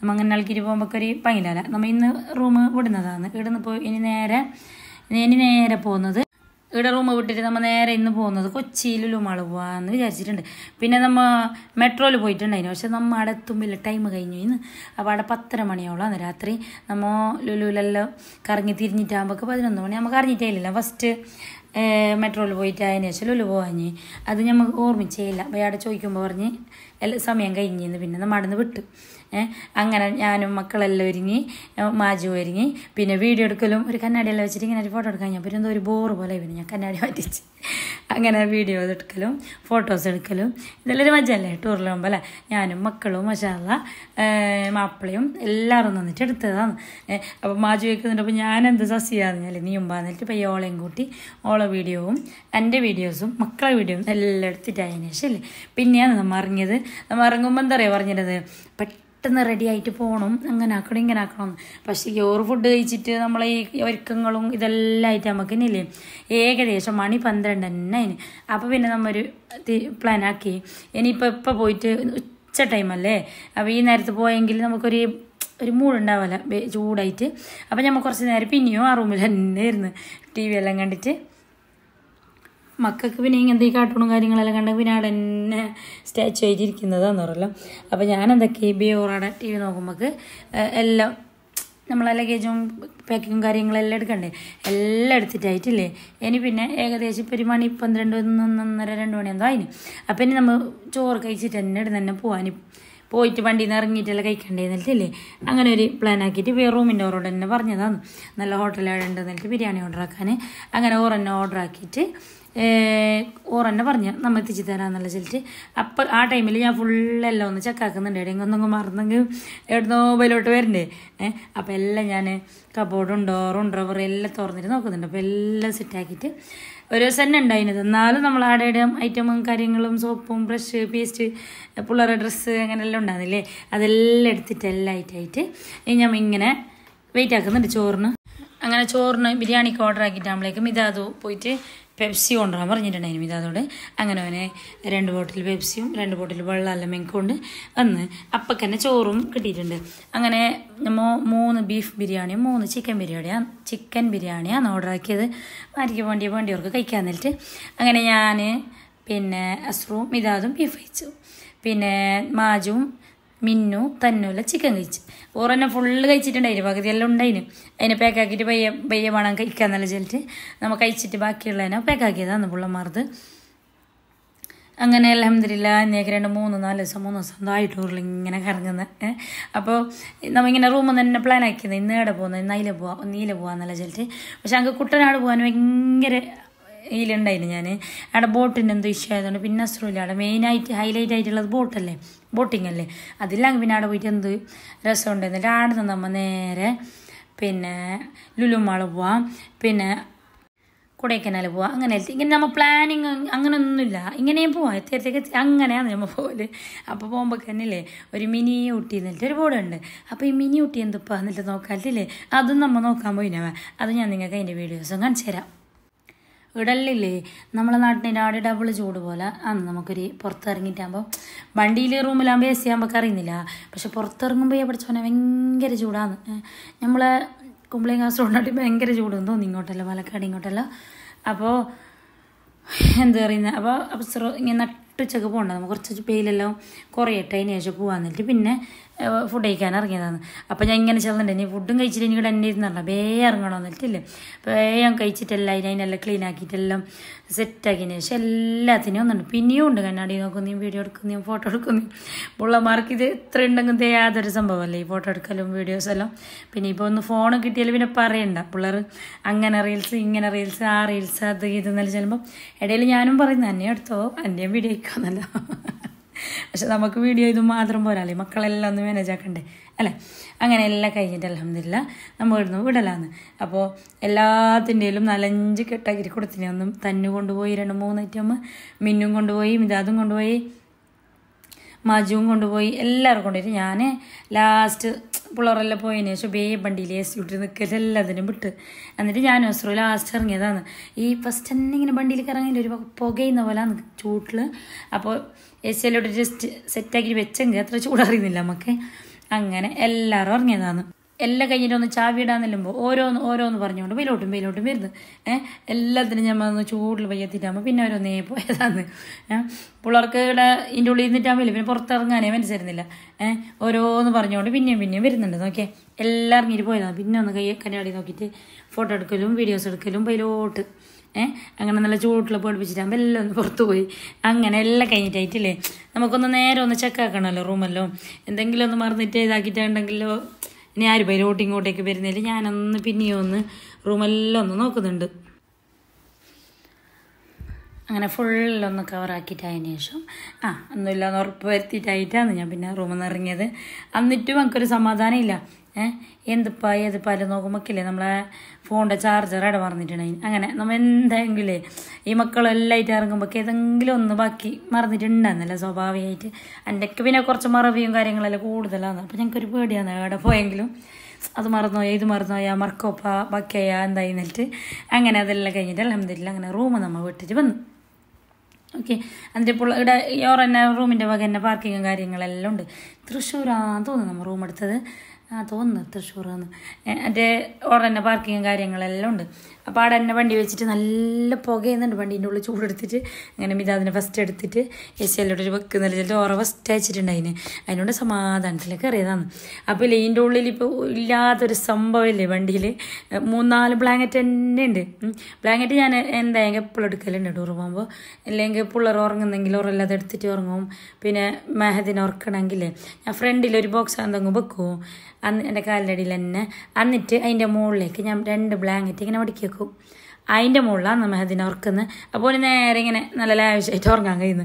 നമ്മൾ അങ്ങനെ ആൾക്കിട്ട് പോകുമ്പോൾ ഒരു പങ്കിലല്ല നമ്മൾ ഇന്ന് റൂം വിടുന്നതാണ് ഇവിടുന്ന് പോയി ഇനി നേരെ ഇനി നേരെ പോകുന്നത് ഇവിടെ റൂം വിട്ടിട്ട് നമ്മൾ നേരെ ഇന്ന് പോകുന്നത് കൊച്ചിയിലും ലുമാൾ വിചാരിച്ചിട്ടുണ്ട് പിന്നെ നമ്മൾ മെട്രോയിൽ പോയിട്ടുണ്ടായിരുന്നു പക്ഷെ നമ്മൾ അവിടെ എത്തുമ്പോൾ ടൈം കഴിഞ്ഞു ഇന്ന് അപ്പോൾ അവിടെ പത്തര മണിയോളാണ് രാത്രി നമ്മൾ ലുലുലെല്ലാം കറങ്ങി തിരിഞ്ഞിട്ടാകുമ്പോൾ പതിനൊന്ന് മണി നമുക്ക് അറിഞ്ഞിട്ടേ ഫസ്റ്റ് മെട്രോയിൽ പോയിട്ട് അതിന് ശേഷം ലുലു പോകാഞ്ഞ് അത് നമുക്ക് ഓർമ്മിച്ചേ ഇല്ല അപ്പോൾ അവിടെ ചോദിക്കുമ്പോൾ പറഞ്ഞ് എല്ലാ സമയം കഴിഞ്ഞിരുന്നു പിന്നെ നമ്മൾ അവിടെ നിന്ന് വിട്ടു അങ്ങനെ ഞാനും മക്കളെല്ലാം ഒരുങ്ങി മാജു ഒരുങ്ങി പിന്നെ വീഡിയോ എടുക്കലും ഒരു കണ്ണാടിയെല്ലാം വെച്ചിട്ട് ഇങ്ങനെ ഒരു ഫോട്ടോ എടുക്കാൻ ഞാൻ പിന്നെ ഒരു ബോറ് പോലെ പിന്നെ ഞാൻ കണ്ണാടി മാറ്റിച്ച് അങ്ങനെ വീഡിയോ എടുക്കലും ഫോട്ടോസ് എടുക്കലും ഇതെല്ലാം ഒരു മജയല്ലേ ടൂറിൽ പോകുമ്പോൾ അല്ലേ ഞാനും മക്കളും മഷാല മാപ്പിളയും എല്ലാവരും നിന്നിട്ട് എടുത്തതാണ് അപ്പോൾ മാജു ഞാനെന്ത് ഞാൻ എന്ത് നീ മുമ്പാന്ന് വെച്ചിട്ട് ഇപ്പോൾ ഈ ഓളെയും കൂട്ടി ഓള വീഡിയോവും എൻ്റെ വീഡിയോസും മക്കളെ വീഡിയോസും എല്ലാം എടുത്തിട്ട് ശേഷം അല്ലേ പിന്നെയാണ് നമ്മൾ ഇറങ്ങിയത് നമ്മൾ ഇറങ്ങുമ്പോൾ എന്താ പറയുക പറഞ്ഞിരുന്നത് പെട്ടെന്ന് റെഡി ആയിട്ട് പോകണം അങ്ങനെ ആക്കണം ഇങ്ങനെ ആക്കണം പക്ഷേ ചോറ് ഫുഡ് കഴിച്ചിട്ട് നമ്മളെ ഈ ഒരുക്കങ്ങളും ഇതെല്ലാം ആയിട്ട് ഇല്ലേ ഏകദേശം മണി പന്ത്രണ്ട് തന്നെ അതിന് അപ്പോൾ പിന്നെ നമ്മൊരു പ്ലാൻ ആക്കി ഇനിയിപ്പോൾ ഇപ്പോൾ പോയിട്ട് ഉച്ച ടൈമല്ലേ അപ്പോൾ ഈ നേരത്ത് പോയെങ്കിൽ നമുക്കൊരു ഒരു മൂടുണ്ടാവില്ല ചൂടായിട്ട് അപ്പോൾ നമ്മൾ കുറച്ച് നേരം പിന്നെയും ആ റൂമിൽ തന്നെ ഇരുന്ന് ടി വി എല്ലാം കണ്ടിട്ട് മക്കൾക്ക് പിന്നെ ഇങ്ങനത്തെ ഈ കാർട്ടൂണും കാര്യങ്ങളെല്ലാം കണ്ടെങ്കിൽ പിന്നെ അവിടെ തന്നെ സ്റ്റാച്ചു ആയിട്ടിരിക്കുന്നതാന്ന് പറയല്ലോ അപ്പോൾ ഞാനെന്തൊക്കെ ഈ ബിയോറാടെ ടി വി നോക്കുമ്പോൾ എല്ലാം നമ്മളെ ലഗേജും പാക്കിങ്ങും കാര്യങ്ങളെല്ലാം എടുക്കണ്ടേ എല്ലാം എടുത്തിട്ടായിട്ടില്ലേ ഇനി പിന്നെ ഏകദേശം ഇപ്പോൾ ഒരു മണി പന്ത്രണ്ട് ഒന്നൊന്നര രണ്ട് മണി എന്തോ അതിന് അപ്പം ഇനി നമ്മൾ ചോറ് കഴിച്ചിട്ട് തന്നെ ഇടുന്ന തന്നെ പോകാൻ പോയിട്ട് വണ്ടിയിൽ നിന്ന് ഇറങ്ങിയിട്ടല്ല കഴിക്കണ്ടേ എന്നിട്ടില്ലേ അങ്ങനെ ഒരു പ്ലാൻ ആക്കിയിട്ട് വേറെ റൂമിൻ്റെ ഓറോട് തന്നെ പറഞ്ഞതാണ് നല്ല ഹോട്ടലിൽ ഉണ്ടെന്നിട്ട് ബിരിയാണി ഓർഡർ ആക്കാൻ അങ്ങനെ ഓർ ഓർഡർ ആക്കിയിട്ട് തന്നെ പറഞ്ഞു നമ്മൾ എത്തിച്ചു തരാന്നുള്ള ചൊല്ലിട്ട് അപ്പം ആ ടൈമിൽ ഞാൻ ഫുള്ളെല്ലാം ഒന്ന് ചെക്കാക്കുന്നുണ്ട് എവിടെയെങ്കിലും ഒന്നും മറന്നെങ്കിൽ എവിടുന്നോ മൊബൈലോട്ട് വരണ്ടേ ഏഹ് അപ്പം എല്ലാം ഞാൻ കബോർഡും ഡോറും ഡ്രവറും എല്ലാം തുറന്നിട്ട് നോക്കുന്നുണ്ട് അപ്പോൾ എല്ലാം സെറ്റാക്കിയിട്ട് ഒരു ദിവസം തന്നെ ഉണ്ടായിരുന്നത് എന്നാലും നമ്മൾ ആടെ ഐറ്റമും കാര്യങ്ങളും സോപ്പും ബ്രഷ് പേസ്റ്റ് പിള്ളേരുടെ ഡ്രസ്സ് അങ്ങനെല്ലാം ഉണ്ടാകുന്നില്ലേ അതെല്ലാം എടുത്തിട്ട് എല്ലാം ഇനി ഞാൻ ഇങ്ങനെ വെയിറ്റ് ആക്കുന്നുണ്ട് ചോറിന് അങ്ങനെ ചോറിന് ബിരിയാണിക്ക് ഓർഡർ ആക്കിയിട്ടാകുമ്പോഴേക്കും ഇതാ പോയിട്ട് പെപ്സി കൊണ്ടുവരാൻ പറഞ്ഞിട്ടുണ്ടായിരുന്നു ഇതോടെ അങ്ങനെ അവനെ രണ്ട് ബോട്ടിൽ പെപ്സിയും രണ്ട് ബോട്ടിൽ വെള്ളം എല്ലാം മെങ്കൊണ്ട് വന്ന് അപ്പക്കന്നെ ചോറും കിട്ടിയിട്ടുണ്ട് അങ്ങനെ നമ്മൾ മൂന്ന് ബീഫ് ബിരിയാണിയും മൂന്ന് ചിക്കൻ ബിരിയാണിയാണ് ചിക്കൻ ബിരിയാണിയാണ് ഓർഡർ ആക്കിയത് ആയിരിക്കും വേണ്ടിയ വേണ്ടിയവർക്ക് കഴിക്കാൻ നിന്നിട്ട് അങ്ങനെ ഞാൻ പിന്നെ അസ്രുവും മിതാദും ബീഫ് കഴിച്ചു പിന്നെ മാജും മിന്നു തന്നുല ചിക്കൻ കഴിച്ച് ഓറെന്നെ ഫുള്ള് പകുതി എല്ലാം ഉണ്ടായിന് അതിനെ പാക്കാക്കിയിട്ട് പയ്യ പയ്യ വേണം കഴിക്കാൻ നല്ല ചൊല്ലിട്ട് നമ്മൾ കഴിച്ചിട്ട് ബാക്കിയുള്ളതിനെ പാക്കാക്കിയതാണ് പിള്ളമാർത് അങ്ങനെ അലഹമ്മദില്ല എന്നേക്ക് രണ്ട് മൂന്ന് നാല് ദിവസം മൂന്ന് ദിവസം ആയിട്ട് ആയിട്ടുള്ള ഇങ്ങനെ കറങ്ങുന്നത് അപ്പോൾ നമ്മളിങ്ങനെ റൂമിൽ നിന്ന് തന്നെ പ്ലാൻ ആക്കിയത് ഇന്ന് എവിടെ പോകുന്നത് ഇന്ന് അതിലെ പോവാം നീല പോവാം എന്നല്ല പക്ഷെ അങ്ങ് കുട്ടനാട് പോകാൻ ഭയങ്കര ഇതിലുണ്ടായിരുന്നു ഞാൻ അവിടെ ബോട്ടിൻ്റെ എന്തോ ഇഷ്യൂ ആയതുകൊണ്ട് പിന്നെ അസുഖമില്ല അവിടെ മെയിനായിട്ട് ഹൈലൈറ്റ് ആയിട്ടുള്ളത് ബോട്ടല്ലേ ബോട്ടിംഗ് അല്ലേ അതില്ലെങ്കിൽ പിന്നെ അവിടെ പോയിട്ട് എന്ത് രസമുണ്ട് എന്നിട്ട് അവിടെ നിന്ന് നമ്മൾ നേരെ പിന്നെ ലുലുമാള് പോവാം പിന്നെ കൊടൈക്കനാൽ പോവാം അങ്ങനെ ഇങ്ങനെ നമ്മൾ പ്ലാനിങ് ഒന്നുമില്ല ഇങ്ങനെയും പോവാം എത്തിയത്തേക്ക് അങ്ങനെയാണ് നമ്മൾ പോകല് അപ്പോൾ പോകുമ്പോൾ തന്നെയല്ലേ ഒരു മിനി ഊട്ടി എന്നിട്ട് ഒരു ഉണ്ട് അപ്പോൾ ഈ മിനി ഊട്ടി എന്തിപ്പോൾ എന്നിട്ട് നോക്കാറ്റില്ലേ അതും നമ്മൾ നോക്കാൻ പോയിനവ അത് ഞാൻ നിങ്ങൾക്ക് അതിൻ്റെ വീഡിയോസും കാണിച്ചു തരാം ഇടലില്ലേ നമ്മളെ നാട്ടിൻ്റെ ആട് ഡബിൾ ചൂട് പോലെ അന്ന് നമുക്കൊരു പുറത്തിറങ്ങിയിട്ടാകുമ്പോൾ വണ്ടിയിൽ റൂമിലാകുമ്പോൾ എ സി ആകുമ്പോൾ അറിയുന്നില്ല പക്ഷെ പുറത്തിറങ്ങുമ്പോൾ പഠിച്ചവനെ ഭയങ്കര ചൂടാന്ന് നമ്മളെ കുമ്പളയും കാസർഗോഡിനാട്ടി ഭയങ്കര ചൂടെന്ന് തോന്നി ഇങ്ങോട്ടല്ല പാലക്കാട് ഇങ്ങോട്ടല്ല അപ്പോൾ എന്താ പറയുന്നത് അപ്പോൾ അപ്പോൾ ഇങ്ങനെ നട്ടുച്ചൊക്കെ പോകണ്ട നമുക്ക് കുറച്ച് വെയിലെല്ലാം കുറയട്ടെ അതിന് ശേഷം പോകാന്നിട്ട് പിന്നെ ഫുഡ് കഴിക്കാൻ ഇറങ്ങിയതാണ് അപ്പോൾ ഞാൻ ഇങ്ങനെ ചെന്നിട്ട് ഇനി ഫുഡും കഴിച്ചിട്ട് എനിക്ക് ഇവിടെ എന്നെ വേ ബേ ഇറങ്ങണം എന്നിട്ടില്ലേ വേഗം കഴിച്ചിട്ടെല്ലാം അതിന് അതിനെല്ലാം ക്ലീൻ ആക്കിയിട്ടെല്ലാം സെറ്റാക്കിയതിന് ശേഷം എല്ലാത്തിനും ഒന്നുണ്ട് പിന്നെയും ഉണ്ട് കണ്ണാടി നോക്കുന്നതും വീഡിയോ എടുക്കുന്നതും ഫോട്ടോ എടുക്കുന്നതും പിള്ളമാർക്ക് ഇത് ഇത്ര ഉണ്ടെങ്കിൽ യാതൊരു സംഭവമല്ലേ ഈ ഫോട്ടോ എടുക്കലും വീഡിയോസ് എല്ലാം പിന്നെ ഇപ്പോൾ ഒന്ന് ഫോൺ കിട്ടിയാലും പിന്നെ പറയണ്ട പിള്ളേർ അങ്ങനെ റീൽസ് ഇങ്ങനെ റീൽസ് ആ റീൽസ് അത് ഇത് എന്നെല്ലാം ചെല്ലുമ്പോൾ ഇടയിൽ ഞാനും പറയുന്നു എന്നെ എടുത്തോ എൻ്റെയും വീഡിയോ വയ്ക്കാമെന്നല്ലോ പക്ഷെ നമുക്ക് വീഡിയോ ഇത് മാത്രം പോരാല്ലേ മക്കളെല്ലാം ഒന്ന് മാനേജ് ആക്കണ്ടേ അല്ലേ അങ്ങനെ എല്ലാം കഴിഞ്ഞിട്ട് അലഹമില്ല നമ്മൾ ഇവിടുന്ന് വിടലാന്ന് അപ്പോൾ എല്ലാത്തിൻ്റെയിലും നാലഞ്ച് കെട്ടാക്കിരി കൊടുത്തിന് ഒന്നും തന്നു കൊണ്ടുപോയി രണ്ട് മൂന്നൈറ്റമ്മ മിന്നും കൊണ്ടുപോയി മിതാദും കൊണ്ടുപോയി മജുവും കൊണ്ടുപോയി എല്ലാവരും കൊണ്ടുപോയി ഞാൻ ലാസ്റ്റ് പുള്ളറെല്ലാം പോയതിന് ശേഷം ബേ വണ്ടിയിൽ എ സി വിട്ട് നിൽക്കരുത് എല്ലാത്തിനും വിട്ട് എന്നിട്ട് ഞാൻ ഒസ്രോ ലാസ്റ്റ് ഇറങ്ങിയതാണ് ഈ ഫസ്റ്റ് തന്നെ ഇങ്ങനെ വണ്ടിയിൽ കറങ്ങിയില്ല ഒരു പുകയുന്ന പോലെ ചൂട്ടിൽ അപ്പോൾ എല്ലോട്ട് ജസ്റ്റ് സെറ്റാക്കി വെച്ചെങ്കിൽ അത്ര ചൂടാറിയുന്നില്ല നമുക്ക് അങ്ങനെ എല്ലാവരും ഉറങ്ങിയതാണ് എല്ലാം കഴിഞ്ഞിട്ട് ഒന്ന് ചാവി ഇടാൻ ഓരോന്ന് ഓരോന്ന് പറഞ്ഞുകൊണ്ട് വെയിലോട്ടും വെയിലോട്ടും വരുന്നത് ഏഹ് എല്ലാത്തിനും ഞാൻ വന്ന് ചൂടിൽ വയ്യത്തിട്ടാകുമ്പോൾ പിന്നെ ഓരോന്നേ പോയതാന്ന് പിള്ളേർക്ക് ഇവിടെ ഇതിൻ്റെ ഉള്ളിൽ നിന്നിട്ടാകുമ്പോൾ പിന്നെ പുറത്തിറങ്ങാനേ മനസ്സിരുന്നില്ല ഏഹ് ഓരോന്ന് പറഞ്ഞുകൊണ്ട് പിന്നെയും പിന്നെയും വരുന്നുണ്ട് നോക്കിയേ എല്ലാം ഇറങ്ങിയിട്ട് പോയതാണ് പിന്നെ ഒന്ന് കൈ കന്നാടി നോക്കിയിട്ട് ഫോട്ടോ എടുക്കലും വീഡിയോസ് എടുക്കലും വെയിലോട്ട് ഏഹ് അങ്ങനെ നല്ല ചൂട്ടിൽ പഠിപ്പിച്ചിട്ടാകുമ്പോൾ എല്ലാം ഒന്ന് പുറത്തു പോയി അങ്ങനെ എല്ലാം കഴിഞ്ഞിട്ടായിട്ടില്ലേ നമുക്കൊന്ന് നേരെ ഒന്ന് ചെക്ക് ആക്കണമല്ലോ റൂമല്ലോ എന്തെങ്കിലും ഒന്ന് മറന്നിട്ട് ഇതാക്കിയിട്ടുണ്ടെങ്കിലോ ഇനി ആര് പോയി റോട്ടി ഇങ്ങോട്ടേക്ക് വരുന്നില്ല ഞാനൊന്ന് പിന്നെയും ഒന്ന് റൂമെല്ലാം ഒന്ന് നോക്കുന്നുണ്ട് അങ്ങനെ ഫുള്ളൊന്ന് കവറാക്കിയിട്ടതിന് ശേഷം ആ ഒന്നുമില്ല ഉറപ്പ് വരുത്തിയിട്ടായിട്ടാണ് ഞാൻ പിന്നെ റൂമിൽ നിന്ന് ഇറങ്ങിയത് എന്നിട്ടും എനിക്കൊരു സമാധാനം ഇല്ല എന്തിപ്പോൾ ഏത് പല നോക്കുമ്പോക്കില്ലേ നമ്മളെ ഫോണിൻ്റെ ചാർജർ ഇട മറന്നിട്ടുണ്ടായി അങ്ങനെ നമ്മൾ എന്തെങ്കിലേ ഈ ആയിട്ട് ഇറങ്ങുമ്പോൾ ഏതെങ്കിലും ഒന്ന് ബാക്കി മറന്നിട്ടുണ്ടെന്നല്ല സ്വാഭാവികമായിട്ട് എൻ്റെയൊക്കെ പിന്നെ കുറച്ച് മറവിയും കാര്യങ്ങളെല്ലാം കൂടുതലാണ് അപ്പോൾ ഞങ്ങൾക്കൊരു പേടിയാണ് എവിടെ പോയെങ്കിലും അത് മറന്നുപോയാ ഇത് മറന്നുപോയാ മറക്കോപ്പ ബാക്കിയായാ എന്തായി എന്നിട്ട് അങ്ങനെ അതെല്ലാം കഴിഞ്ഞിട്ട് അലഹമ്മദില്ല അങ്ങനെ റൂം നമ്മൾ വിട്ടിട്ട് വന്നു ഓക്കെ എന്നിട്ട് ഇപ്പോൾ ഇവിടെ യോർ തന്നെ റൂമിൻ്റെ വക തന്നെ പാർക്കിങ്ങും കാര്യങ്ങളെല്ലാം ഉണ്ട് തൃശ്ശൂരാന്ന് തോന്നുന്നു നമ്മൾ റൂം എടുത്തത് ആ തോന്നുന്നു തൃശ്ശൂർ എന്ന് എൻ്റെ ഉടനെ പാർക്കിങ്ങും കാര്യങ്ങളെല്ലാം ഉണ്ട് അപ്പോൾ അവിടെ എന്നെ വണ്ടി വെച്ചിട്ട് നല്ല പുകയുന്നുണ്ട് വണ്ടീൻ്റെ ഉള്ളിൽ ചൂടെടുത്തിട്ട് അങ്ങനെ മിതാദിനെ ഫസ്റ്റ് എടുത്തിട്ട് എ സി ഒരു വെക്ക് ചിലപ്പോൾ ഓറ ഫസ്റ്റ് അയച്ചിട്ടുണ്ട് അതിന് അതിനോട് സമാധാനത്തിലേക്ക് അറിയതാണ് അപ്പോൾ ഇതിൻ്റെ ഉള്ളിൽ ഇപ്പോൾ ഇല്ലാത്തൊരു സംഭവമില്ലേ വണ്ടിയിൽ മൂന്നാല് ബ്ലാങ്കറ്റ് തന്നെ ഉണ്ട് ബ്ലാങ്കറ്റ് ഞാൻ എന്തായാലും എപ്പോഴും എടുക്കലുണ്ട് ടൂർ പോകുമ്പോൾ അല്ലെങ്കിൽ പിള്ളേർ ഉറങ്ങുന്നെങ്കിൽ ഉറല്ലാതെ എടുത്തിട്ട് ഉറങ്ങും പിന്നെ മേഹദിനെ ഉറക്കണമെങ്കിൽ ഞാൻ ഫ്രണ്ടിൽ ഒരു ബോക്സ് എന്തെങ്കിലും വെക്കുമോ അന്ന് എൻ്റെ കാലിൻ്റെ അടിയിൽ തന്നെ എന്നിട്ട് അതിൻ്റെ മുകളിലേക്ക് ഞാൻ രണ്ട് ബ്ലാങ്കറ്റ് ഇങ്ങനെ മടക്കി വെക്കും വെക്കും അതിൻ്റെ മുകളിലാണ് അതിനെ ഉറക്കുന്നത് അപ്പോൾ നേരെ ഇങ്ങനെ നല്ല ലാവശ്യമായിട്ട് ഉറങ്ങാൻ കഴിയുന്നു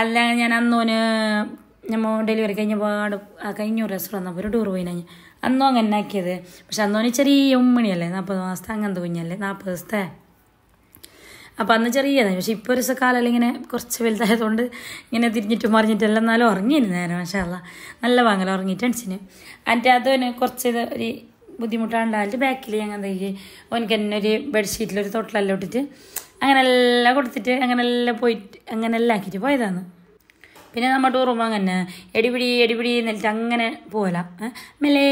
അല്ല ഞാൻ അന്നോന് നമ്മൾ ഡെലിവറി കഴിഞ്ഞ പാട് കഴിഞ്ഞ ഒരു റെസ്റ്റോറൻ അപ്പോൾ ഒരു ടൂർ പോയിനാ ഞാൻ അന്നും അങ്ങനെ ആക്കിയത് പക്ഷെ അന്നോന് ചെറിയ ഉമ്മണിയല്ലേ നാൽപ്പത് മാസത്തെ അങ്ങനത്തെ കുഞ്ഞല്ലേ നാൽപ്പത് ദിവസത്തെ അപ്പം അന്ന് ചെറിയതാണ് പക്ഷെ ഇപ്പോൾ ഒരു കാലം ഇങ്ങനെ കുറച്ച് വലുതായതുകൊണ്ട് ഇങ്ങനെ തിരിഞ്ഞിട്ടും എല്ലാം എന്നാലും ഉറങ്ങിയിരുന്നു നേരം പക്ഷേ അല്ല നല്ല വാങ്ങല ഉറങ്ങി ടെൻഷന് എന്നിട്ട് അതിന് കുറച്ച് ഇത് ഒരു ഉണ്ടായിട്ട് ബാക്കിൽ ഞങ്ങൾ എന്തായി ഓനക്ക് തന്നെ ഒരു ബെഡ്ഷീറ്റിലൊരു തൊട്ടിലെല്ലാം ഇട്ടിട്ട് അങ്ങനെല്ലാം കൊടുത്തിട്ട് എല്ലാം പോയിട്ട് അങ്ങനെല്ലാം ആക്കിയിട്ട് പോയതാണ് പിന്നെ നമ്മുടെ റൂം അങ്ങനെ എടിപിടി എടിപിടി എന്നിട്ട് അങ്ങനെ പോല മെല്ലേ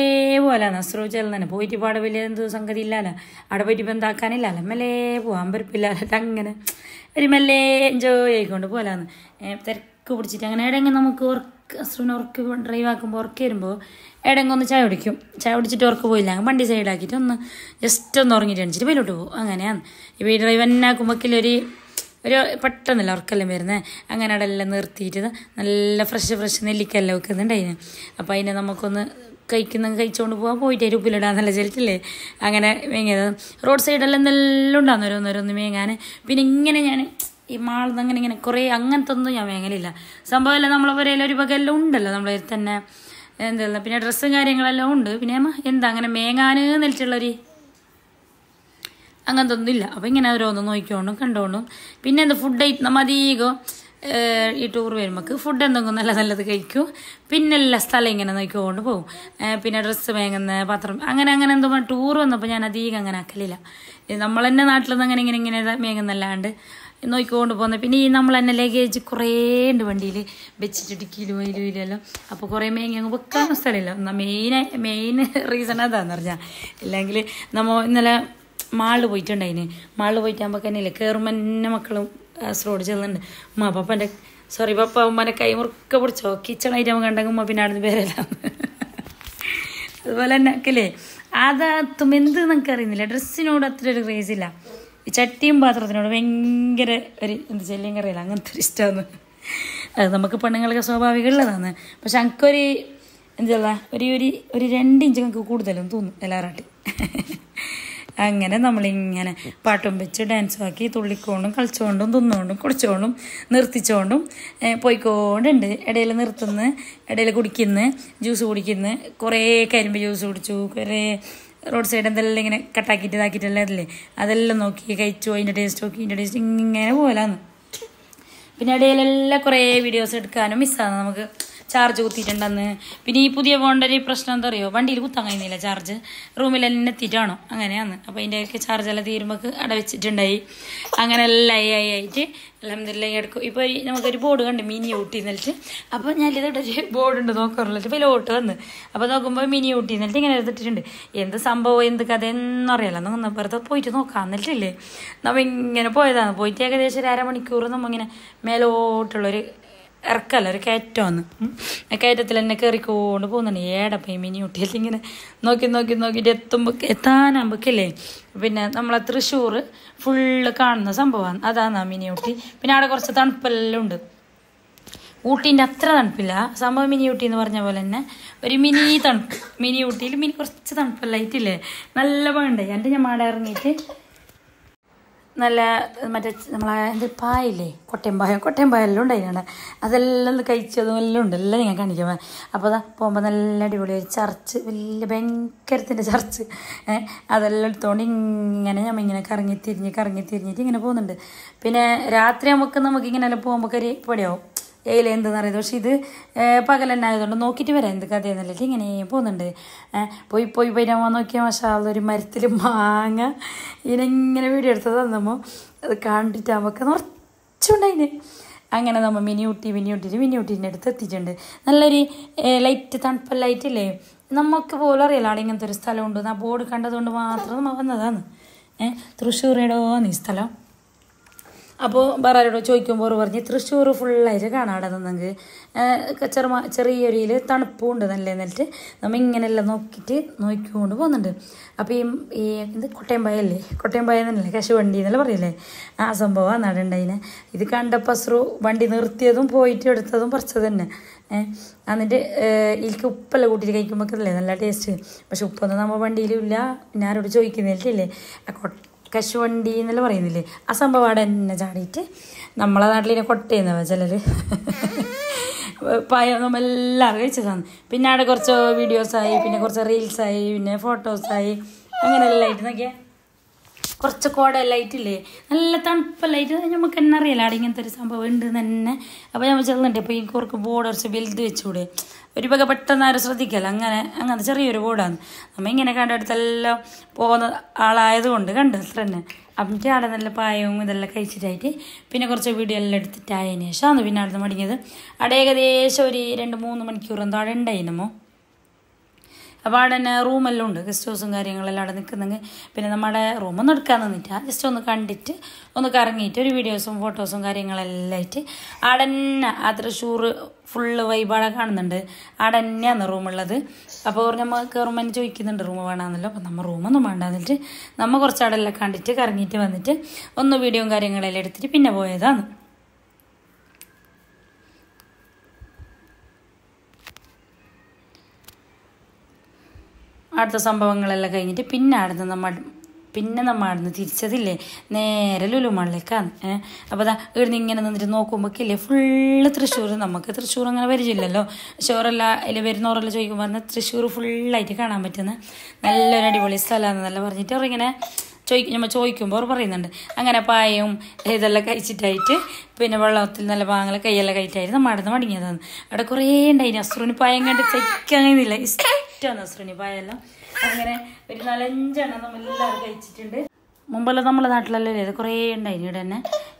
പോലെ നസ്രോ ചെല്ലുന്നെ പോയിട്ട് അവിടെ വലിയ എന്ത് സംഗതി ഇല്ലാല അവിടെ പോയിട്ട് ഇപ്പം എന്താക്കാനില്ലാല മെല്ലേ പോകാൻ പരപ്പില്ലാല അങ്ങനെ ഒരു മെല്ലേ എൻജോയ് ആയിക്കൊണ്ട് പോലാന്ന് തിരക്ക് പിടിച്ചിട്ട് അങ്ങനെ എവിടെ നമുക്ക് അസ്രുവിനെ ഉറക്ക് ഡ്രൈവ് ആക്കുമ്പോൾ ഉറക്കി വരുമ്പോൾ ഒന്ന് ചായ കുടിക്കും ചായ കുടിച്ചിട്ട് ഉറക്ക് പോയില്ല വണ്ടി സൈഡാക്കിയിട്ട് ഒന്ന് ജസ്റ്റ് ഒന്ന് ഉറങ്ങിയിട്ട് അണിച്ചിട്ട് വെയിലോട്ട് പോകും അങ്ങനെയാണ് ഇപ്പോൾ ഈ ഡ്രൈവ് തന്നെ ആക്കുമ്പോഴേക്കിലൊരു ഒരു പെട്ടെന്നല്ല ഉറക്കെല്ലാം വരുന്നത് അങ്ങനെ അവിടെ എല്ലാം നിർത്തിയിട്ട് നല്ല ഫ്രഷ് ഫ്രഷ് നെല്ലിക്കല്ല വെക്കുന്നുണ്ട് അതിന് അപ്പോൾ അതിനെ നമുക്കൊന്ന് കഴിക്കുന്ന കഴിച്ചുകൊണ്ട് പോകാൻ പോയിട്ട് ഉപ്പിലിടാൻ നല്ല ചെലിറ്റില്ലേ അങ്ങനെ വേങ്ങിയത് റോഡ് സൈഡെല്ലാം നല്ല ഓരോന്നോരോന്ന് വേങ്ങാൻ പിന്നെ ഇങ്ങനെ ഞാൻ ഈ മാളിന്ന് അങ്ങനെ ഇങ്ങനെ കുറേ അങ്ങനത്തെ ഒന്നും ഞാൻ വാങ്ങലില്ല സംഭവമല്ല നമ്മളെ പുരയിൽ ഒരു വകയെല്ലാം ഉണ്ടല്ലോ നമ്മളെ തന്നെ എന്താ പിന്നെ ഡ്രസ്സും കാര്യങ്ങളെല്ലാം ഉണ്ട് പിന്നെ എന്താ അങ്ങനെ മേങ്ങാന് നിലച്ചുള്ളൊരു അങ്ങനത്തെ ഇല്ല അപ്പം ഇങ്ങനെ ഓരോന്ന് നോക്കിക്കോണ്ടും കണ്ടോണ്ടും പിന്നെ എന്താ ഫുഡ് ഐറ്റം നമ്മൾ അധികം ഈ ടൂർ വരുമ്പോൾ ഫുഡ് എന്തെങ്കിലും നല്ല നല്ലത് കഴിക്കും പിന്നെ എല്ലാ സ്ഥലം ഇങ്ങനെ നോക്കിക്കൊണ്ട് പോകും പിന്നെ ഡ്രസ്സ് വേങ്ങുന്ന പത്രം അങ്ങനെ അങ്ങനെ എന്തോ ടൂർ വന്നപ്പോൾ ഞാൻ അധികം അങ്ങനെ ആക്കലില്ല നമ്മൾ തന്നെ നാട്ടിൽ നിന്ന് അങ്ങനെ ഇങ്ങനെ ഇങ്ങനെ വാങ്ങുന്നല്ലാണ്ട് നോക്കിക്കൊണ്ട് പോകുന്നത് പിന്നെ ഈ നമ്മൾ തന്നെ ലഗേജ് കുറേ ഉണ്ട് വണ്ടിയിൽ വെച്ചിട്ട് ഡിക്കിയിലും അതിലും അപ്പോൾ കുറേ മേങ്ങി അങ്ങ് വെക്കാനും സ്ഥലമില്ല മെയിൻ മെയിൻ റീസൺ അതാന്ന് പറഞ്ഞാൽ ഇല്ലെങ്കിൽ നമ്മൾ ഇന്നലെ മാളിൽ പോയിട്ടുണ്ടായിന് മാളിൽ പോയിട്ടാകുമ്പോൾ തന്നെ ഇല്ല തന്നെ മക്കളും കാസർഗോഡ് ചെല്ലുന്നുണ്ട് ഉമ്മ പപ്പൻ്റെ സോറി പപ്പ ഉമ്മനെ കൈ മുറുക്ക പിടിച്ചോ കിച്ചൺ ഐറ്റം കണ്ടെങ്കിൽ ഉമ്മ പിന്നെ അടുന്ന് പേരെല്ലാം അതുപോലെ തന്നെ അല്ലേ അതാത്തും എന്ത് നിങ്ങൾക്ക് അറിയുന്നില്ല ഡ്രസ്സിനോട് അത്ര ഒരു ക്രേസില്ല ഈ ചട്ടിയും പാത്രത്തിനോട് ഭയങ്കര ഒരു എന്ത് ചെല്ലിയും കറിയില്ല അങ്ങനത്തെ ഒരു ഇഷ്ടമാണ് അത് നമുക്ക് പെണ്ണുങ്ങൾക്ക് സ്വാഭാവികമുള്ളതാണ് പക്ഷെ എനിക്കൊരു എന്താ ഒരു ഒരു ഒരു രണ്ട് ഇഞ്ച് നമുക്ക് കൂടുതലും തോന്നും എല്ലാവരായിട്ട് അങ്ങനെ നമ്മളിങ്ങനെ പാട്ടും വെച്ച് ഡാൻസും ആക്കി തുള്ളിക്കോണ്ടും കളിച്ചുകൊണ്ടും തിന്നുകൊണ്ടും കുടിച്ചുകൊണ്ടും നിർത്തിച്ചുകൊണ്ടും പോയിക്കോണ്ടുണ്ട് ഇടയിൽ നിർത്തുന്നു ഇടയിൽ കുടിക്കുന്നു ജ്യൂസ് കുടിക്കുന്നു കുറേ കരിമ്പ് ജ്യൂസ് കുടിച്ചു കുറേ റോഡ് സൈഡ് എന്തെല്ലാം ഇങ്ങനെ കട്ടാക്കിയിട്ട് ഇതാക്കിയിട്ടല്ലേ അതില്ലേ അതെല്ലാം നോക്കി കഴിച്ചു അതിൻ്റെ ടേസ്റ്റ് നോക്കി ഇതിൻ്റെ ടേസ്റ്റ് ഇങ്ങനെ പോകലാന്ന് പിന്നെ ഇടയിലെല്ലാം കുറേ വീഡിയോസ് എടുക്കാനും മിസ്സാണ് നമുക്ക് ചാർജ് കുത്തിയിട്ടുണ്ടെന്ന് പിന്നെ ഈ പുതിയ ഫോണിൻ്റെ ഒരു പ്രശ്നം എന്താ അറിയോ വണ്ടിയിൽ കുത്താൻ കഴിയുന്നില്ല ചാർജ് റൂമിലെല്ലാം എത്തിയിട്ടാണോ അങ്ങനെയാന്ന് അപ്പോൾ അതിൻ്റെ ഒക്കെ എല്ലാം തീരുമ്പോൾ അടവെച്ചിട്ടുണ്ടായി അങ്ങനെ എല്ലാം ആയി ആയിട്ട് അലഹമില്ല എടുക്കും ഇപ്പോൾ നമുക്കൊരു ബോർഡ് കണ്ട് മിനി ഊട്ടി എന്നിട്ട് അപ്പോൾ ഞാൻ ഇതിട്ട് ഒരു ബോർഡ് ഉണ്ട് നോക്കാറുള്ളത് ഇപ്പോൾ ലോട്ട് വന്ന് അപ്പോൾ നോക്കുമ്പോൾ മിനി ഊട്ടി എന്നിട്ട് ഇങ്ങനെ എടുത്തിട്ടുണ്ട് എന്ത് സംഭവം എന്ത് കഥ എന്നും അറിയാലോ നമ്മൾ പോയിട്ട് നോക്കാം എന്നിട്ടില്ലേ നമ്മൾ ഇങ്ങനെ പോയതാണ് പോയിട്ട് ഏകദേശം ഒരു അരമണിക്കൂർ ഇങ്ങനെ മേലോട്ടുള്ളൊരു ഇറക്കല്ല ഒരു കയറ്റമാണ് കയറ്റത്തിൽ എന്നെ കയറിക്കൊണ്ട് പോകുന്നുണ്ട് ഏടപ്പം മിനിയൂട്ടിയിൽ ഇങ്ങനെ നോക്കി നോക്കി നോക്കിയിട്ട് എത്തുമ്പോൾ എത്താനാകുമ്പോക്കല്ലേ പിന്നെ നമ്മളെ തൃശ്ശൂർ ഫുള്ള് കാണുന്ന സംഭവമാണ് അതാണ് ആ മിനിയൂട്ടി പിന്നെ അവിടെ കുറച്ച് തണുപ്പെല്ലാം ഉണ്ട് ഊട്ടീൻ്റെ അത്ര തണുപ്പില്ല സംഭവം മിനി എന്ന് പറഞ്ഞ പോലെ തന്നെ ഒരു മിനി തണുപ്പ് മിനി ഊട്ടിയിൽ മിനി കുറച്ച് തണുപ്പല്ലായിട്ടില്ലേ നല്ല വേണ്ടേ എൻ്റെ ഞാൻ മാട ഇറങ്ങിയിട്ട് നല്ല മറ്റേ നമ്മളെ എന്ത് പായില്ലേ കൊട്ടയം പായം കൊട്ടയം പായെല്ലാം ഉണ്ടായിരുന്നു അതെല്ലാം ഒന്ന് കഴിച്ചതും എല്ലാം ഉണ്ട് എല്ലാം ഞാൻ കാണിക്കാൻ അപ്പോൾ അതാ പോകുമ്പോൾ നല്ല അടിപൊളി ഒരു ചർച്ച് വലിയ ഭയങ്കരത്തിൻ്റെ ചർച്ച് അതെല്ലാം എടുത്തുകൊണ്ട് ഇങ്ങനെ ഞമ്മ ഇങ്ങനെ കറങ്ങി തിരിഞ്ഞ് കറങ്ങി തിരിഞ്ഞിട്ട് ഇങ്ങനെ പോകുന്നുണ്ട് പിന്നെ രാത്രി നമുക്ക് നമുക്ക് ഇങ്ങനെ പോകുമ്പോൾ കരി പടിയാവും ഏയില എന്തെന്ന് അറിയാം പക്ഷെ ഇത് പകലെന്നായതുകൊണ്ട് നോക്കിയിട്ട് വരാം എന്ത് കഥയെന്നല്ലേ ഇങ്ങനെ പോകുന്നുണ്ട് പോയി പോയി പോയി ഞാൻ നോക്കിയാൽ മഷാള ഒരു മരത്തിൽ മാങ്ങ ഇതിനെങ്ങനെ വീഡിയോ എടുത്ത് തന്നപ്പോൾ അത് കണ്ടിട്ട് നമുക്ക് നിറച്ചുണ്ടായിന് അങ്ങനെ നമ്മൾ മിനി ഊട്ടി മിനി ഊട്ടിയിട്ട് മിനി ഊട്ടീൻ്റെ അടുത്ത് എത്തിയിട്ടുണ്ട് നല്ലൊരു ലൈറ്റ് തണുപ്പ് ലൈറ്റില്ലേ നമുക്ക് പോലും അറിയില്ല അവിടെ ഇങ്ങനത്തെ ഒരു സ്ഥലമുണ്ട് ആ ബോർഡ് കണ്ടതുകൊണ്ട് മാത്രം നമ്മൾ വന്നതാണ് ഏഹ് തൃശ്ശൂരേടോ നീ സ്ഥലം അപ്പോൾ ബറാരോട് ചോദിക്കുമ്പോൾ പറഞ്ഞ് തൃശ്ശൂർ ഫുള്ളായിട്ട് കാണാടെ നിന്നെങ്കിൽ ചെറു ചെറിയൊരിയിൽ തണുപ്പും ഉണ്ട് നല്ല എന്നിട്ട് നമ്മൾ ഇങ്ങനെയെല്ലാം നോക്കിയിട്ട് നോക്കിക്കൊണ്ട് പോകുന്നുണ്ട് അപ്പോൾ ഈ ഈ ഇത് കൊട്ടയമ്പായല്ലേ കൊട്ടയമ്പായ എന്നല്ലേ വണ്ടി എന്നല്ല പറയില്ലേ ആ സംഭവം നടണ്ടതിനെ ഇത് കണ്ടപ്പോൾ അസ്രു വണ്ടി നിർത്തിയതും പോയിട്ട് എടുത്തതും പറിച്ചത് തന്നെ എന്നിട്ട് എനിക്ക് ഉപ്പല്ല കൂട്ടിയിട്ട് കഴിക്കുമ്പോൾ അല്ലേ നല്ല ടേസ്റ്റ് പക്ഷെ ഉപ്പൊന്നും നമ്മൾ വണ്ടിയിലും ഇല്ല ഞാനോട് ചോദിക്കുന്നില്ലേ ആ കൊട്ട കശുവണ്ടി എന്നല്ല പറയുന്നില്ലേ ആ സംഭവം അവിടെ എന്നെ ചാടിയിട്ട് നമ്മളെ നാട്ടിലിനെ കൊട്ടയുന്നവ ചിലർ പയം നമ്മളെല്ലാവരും കഴിച്ചതാണ് പിന്നെ അവിടെ കുറച്ച് വീഡിയോസായി പിന്നെ കുറച്ച് റീൽസായി പിന്നെ ഫോട്ടോസായി എല്ലാം ആയിട്ട് നോക്കിയാൽ കുറച്ച് കോട ലൈറ്റില്ലേ നല്ല തണുപ്പ ലൈറ്റ് നമുക്ക് തന്നെ അവിടെ ഇങ്ങനത്തെ ഒരു സംഭവം ഉണ്ട് തന്നെ അപ്പോൾ ഞാൻ ചെല്ലുന്നുണ്ട് അപ്പോൾ എനിക്ക് കുറച്ച് ബോർഡർസ് വലുത് വെച്ചുകൂടെ ഒരു പക പെട്ടെന്ന് ആരും ശ്രദ്ധിക്കല്ല അങ്ങനെ അങ്ങനെ ചെറിയൊരു കൂടാണ് നമ്മൾ ഇങ്ങനെ കണ്ടെടുത്തെല്ലാം പോകുന്ന ആളായതുകൊണ്ട് കണ്ടു അത്ര തന്നെ അപ്പം അവിടെ നല്ല പായവും ഇതെല്ലാം കഴിച്ചിട്ടായിട്ട് പിന്നെ കുറച്ച് വീഡിയോ എല്ലാം എടുത്തിട്ടായതിനു ശേഷമാണ് പിന്നെ അവിടെ മടങ്ങിയത് അവിടെ ഏകദേശം ഒരു രണ്ട് മൂന്ന് മണിക്കൂർ എന്തോ അവിടെ ഉണ്ടായിരുന്നുമോ അപ്പോൾ അവിടെ തന്നെ റൂമെല്ലാം ഉണ്ട് ഗസ്റ്റ് ഹൗസും കാര്യങ്ങളെല്ലാം അവിടെ നിൽക്കുന്നെങ്കിൽ പിന്നെ നമ്മുടെ റൂമൊന്നും എടുക്കാൻ നിന്നിട്ട് ജസ്റ്റ് ഒന്ന് കണ്ടിട്ട് ഒന്ന് കറങ്ങിയിട്ട് ഒരു വീഡിയോസും ഫോട്ടോസും കാര്യങ്ങളെല്ലാം ആയിട്ട് അവിടെ തന്നെ ആ തൃശ്ശൂർ ഫുള്ള് വൈബാടെ കാണുന്നുണ്ട് അവിടെ തന്നെയാണ് റൂമുള്ളത് അപ്പോൾ നമ്മൾ കയറുമ്പോൾ ചോദിക്കുന്നുണ്ട് റൂം വേണമെന്നല്ലോ അപ്പോൾ നമ്മൾ റൂമൊന്നും വേണ്ട എന്നിട്ട് നമ്മൾ കുറച്ച് അവിടെ എല്ലാം കണ്ടിട്ട് കറങ്ങിയിട്ട് വന്നിട്ട് ഒന്ന് വീഡിയോയും കാര്യങ്ങളെല്ലാം എടുത്തിട്ട് പിന്നെ പോയതാണ് അടുത്ത സംഭവങ്ങളെല്ലാം കഴിഞ്ഞിട്ട് പിന്നെ അടുത്ത് നമ്മൾ പിന്നെ നമ്മൾ അവിടുന്ന് തിരിച്ചതില്ലേ നേരെ ലുലുമള്ളിലേക്കാണ് ഏഹ് അപ്പോൾ അതാ ഇവിടുന്ന് ഇങ്ങനെ നിന്നിട്ട് നോക്കുമ്പോഴേക്കില്ലേ ഫുള്ള് തൃശ്ശൂർ നമുക്ക് തൃശ്ശൂർ അങ്ങനെ പരിചയമില്ലല്ലോ ഷോറല്ല അതിൽ വരുന്നവരെല്ലാം ചോദിക്കുമ്പോൾ പറഞ്ഞാൽ തൃശ്ശൂർ ഫുള്ളായിട്ട് കാണാൻ പറ്റുന്ന നല്ലൊരു അടിപൊളി സ്ഥലമാണെന്നല്ല പറഞ്ഞിട്ട് അവരിങ്ങനെ ചോദിക്കും നമ്മൾ ചോദിക്കുമ്പോൾ അവർ പറയുന്നുണ്ട് അങ്ങനെ പായയും ഇതെല്ലാം കഴിച്ചിട്ടായിട്ട് പിന്നെ വെള്ളത്തിൽ നല്ല പാങ്ങളെ കൈയെല്ലാം കഴിച്ചിട്ടായിരുന്നു നമ്മൾ അടുത്ത് മടങ്ങിയതാണ് അവിടെ കുറേ ഉണ്ടായിരുന്നു അസ്രുവിന് പായം കണ്ട് സഹിക്കാൻ കഴിയുന്നില്ല ഇഷ്ടമാണ് അസ്രുവിന് പായെല്ലാം അങ്ങനെ ഒരു നാലഞ്ചെണ്ണം നമ്മൾ എല്ലാവരും കഴിച്ചിട്ടുണ്ട് മുമ്പെല്ലാം നമ്മളെ നാട്ടിലല്ലേ ഇത് കുറേ ഉണ്ടായി ഇവിടെ തന്നെ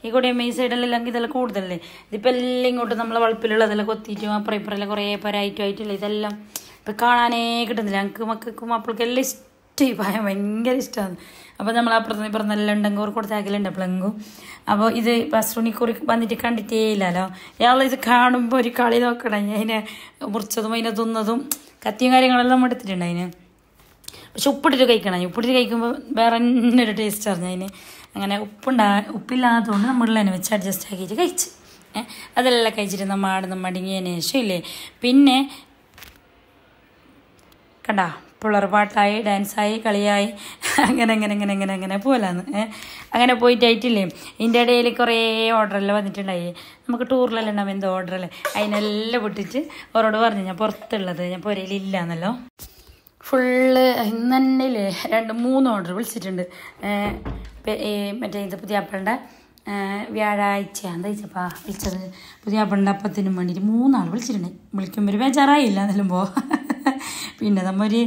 ഈ കൂടെ മെയ് സൈഡിലെല്ലാം ഇതെല്ലാം കൂടുതലല്ലേ ഇതിപ്പോൾ എല്ലാം ഇങ്ങോട്ട് നമ്മളെ വളപ്പിലുള്ള വളപ്പിലുള്ളതെല്ലാം കൊത്തിയിട്ടും അപ്പുറം ഇപ്പുറമല്ല കുറേ പരായിട്ടും ആയിട്ടുള്ള ഇതെല്ലാം ഇപ്പം കാണാനേ കിട്ടുന്നില്ല ഞങ്ങൾക്ക് മക്കൾക്കും മക്കൾക്ക് എല്ലാം ഇഷ്ടമായി പായം ഭയങ്കര ഇഷ്ടമാണ് അപ്പോൾ നമ്മൾ അപ്പുറത്ത് ഇപ്പുറം നല്ല ഉണ്ടെങ്കിൽ ഒരു കൊടുത്താക്കലുണ്ട് പ്ലങ്കും അപ്പോൾ ഇത് ബസ്റുണിക്കൂറി വന്നിട്ട് കണ്ടിട്ടേ ഇല്ലല്ലോ ഇയാൾ കാണുമ്പോൾ ഒരു കളി നോക്കണം അതിനെ മുറിച്ചതും അതിനെ തിന്നതും കത്തിയും കാര്യങ്ങളെല്ലാം എടുത്തിട്ടുണ്ട് അതിന് പക്ഷെ ഉപ്പിട്ടിട്ട് കഴിക്കണം ഉപ്പിട്ടിട്ട് കഴിക്കുമ്പോൾ വേറെ തന്നെ ഒരു ടേസ്റ്റ് അറിഞ്ഞു അതിന് അങ്ങനെ ഉപ്പുണ്ടാ ഉപ്പില്ലാത്തതുകൊണ്ട് നമ്മളിൽ തന്നെ വെച്ച് അഡ്ജസ്റ്റ് ആക്കിയിട്ട് കഴിച്ച് അതെല്ലാം കഴിച്ചിട്ട് നമ്മൾ ആടുന്ന മടങ്ങിയതിന് ശേഷം ഇല്ലേ പിന്നെ കണ്ടാ പുളർപാട്ടായി ഡാൻസായി കളിയായി അങ്ങനെ അങ്ങനെ അങ്ങനെ അങ്ങനെ അങ്ങനെ പോലാന്ന് അങ്ങനെ പോയിട്ടായിട്ടില്ലേ ഇതിൻ്റെ ഇടയിൽ കുറേ ഓർഡറെല്ലാം വന്നിട്ടുണ്ടായി നമുക്ക് ടൂറിലെല്ലാം ഉണ്ടാവും എന്തോ ഓർഡറല്ലേ അതിനെല്ലാം പൊട്ടിച്ച് അവരോട് പറഞ്ഞു ഞാൻ പുറത്തുള്ളത് ഞാൻ പുരയിലില്ല എന്നല്ലോ ഫുള്ള് ഇന്ന് തന്നെ ഇല്ലേ രണ്ട് മൂന്ന് ഓർഡർ വിളിച്ചിട്ടുണ്ട് മറ്റേ ഇത് പുതിയ വ്യാഴാഴ്ച എന്താ വെച്ചപ്പാ വിളിച്ചത് പുതിയാപ്പിളുടെ അപ്പത്തിനും വേണ്ടിയിട്ട് മൂന്നാൾ വിളിച്ചിട്ടുണ്ട് വിളിക്കുമ്പോൾ ഒരു ബേജാറായില്ല എന്നുമ്പോ പിന്നെ നമ്മൊരു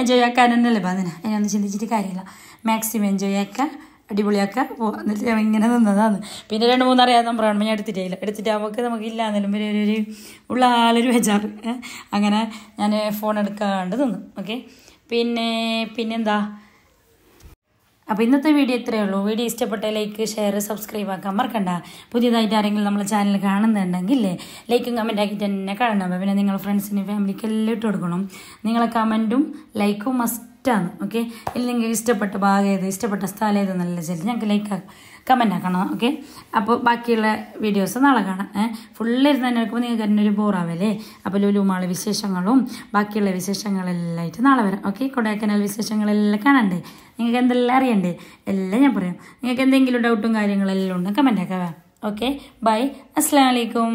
എൻജോയ് ആക്കാൻ തന്നെയല്ലേ അപ്പം അതിനൊന്നും ചിന്തിച്ചിട്ട് കാര്യമില്ല മാക്സിമം എൻജോയ് ആക്കുക അടിപൊളിയാക്കുക എന്നിട്ട് ഞാൻ ഇങ്ങനെ നിന്നതാണ് പിന്നെ രണ്ട് മൂന്നറിയാതെ പറയണം ഞാൻ എടുത്തിട്ടില്ല എടുത്തിട്ടാകുമ്പോൾ നമുക്ക് ഇല്ല എന്നാലും ഒരു ഒരു ഉള്ള ആളൊരു ബേജാറ് അങ്ങനെ ഞാൻ ഫോൺ എടുക്കാണ്ട് നിന്നു ഓക്കെ പിന്നെ പിന്നെന്താ അപ്പോൾ ഇന്നത്തെ വീഡിയോ ഇത്രയേ ഉള്ളൂ വീഡിയോ ഇഷ്ടപ്പെട്ട ലൈക്ക് ഷെയർ സബ്സ്ക്രൈബ് ആക്കാൻ മറക്കണ്ട പുതിയതായിട്ട് ആരെങ്കിലും നമ്മളെ ചാനൽ കാണുന്നുണ്ടെങ്കിൽ ലൈക്കും കമൻ്റ് ആക്കിയിട്ട് തന്നെ കാണണം പിന്നെ നിങ്ങൾ ഫ്രണ്ട്സിനും ഫാമിലിക്ക് എല്ലാം ഇട്ട് കൊടുക്കണം നിങ്ങളെ കമൻറ്റും ലൈക്കും മസ്റ്റ് ബെസ്റ്റാണ് ഓക്കെ ഇല്ലെങ്കിൽ ഇഷ്ടപ്പെട്ട ഭാഗം ഏത് ഇഷ്ടപ്പെട്ട സ്ഥലം ഏതെന്നല്ല ശരി ഞങ്ങൾക്ക് ലൈക്ക് ആക്കാം കമൻ്റ് ആക്കണം ഓക്കെ അപ്പോൾ ബാക്കിയുള്ള വീഡിയോസ് നാളെ കാണാം ഫുള്ള് ഇരുന്ന് തന്നെ എടുക്കുമ്പോൾ നിങ്ങൾക്ക് തന്നെ ഒരു ബോറാവല്ലേ അപ്പോൾ ലുലുമാള വിശേഷങ്ങളും ബാക്കിയുള്ള വിശേഷങ്ങളെല്ലാം ആയിട്ട് നാളെ വരാം ഓക്കെ കൊടൈക്കനാൽ വിശേഷങ്ങളെല്ലാം കാണണ്ടേ നിങ്ങൾക്ക് എന്തെല്ലാം അറിയണ്ടേ എല്ലാം ഞാൻ പറയാം നിങ്ങൾക്ക് എന്തെങ്കിലും ഡൗട്ടും കാര്യങ്ങളെല്ലാം ഉണ്ടെങ്കിൽ കമൻ്റ് ആക്കാം ഓക്കെ ബൈ അസ്സാം വലൈക്കും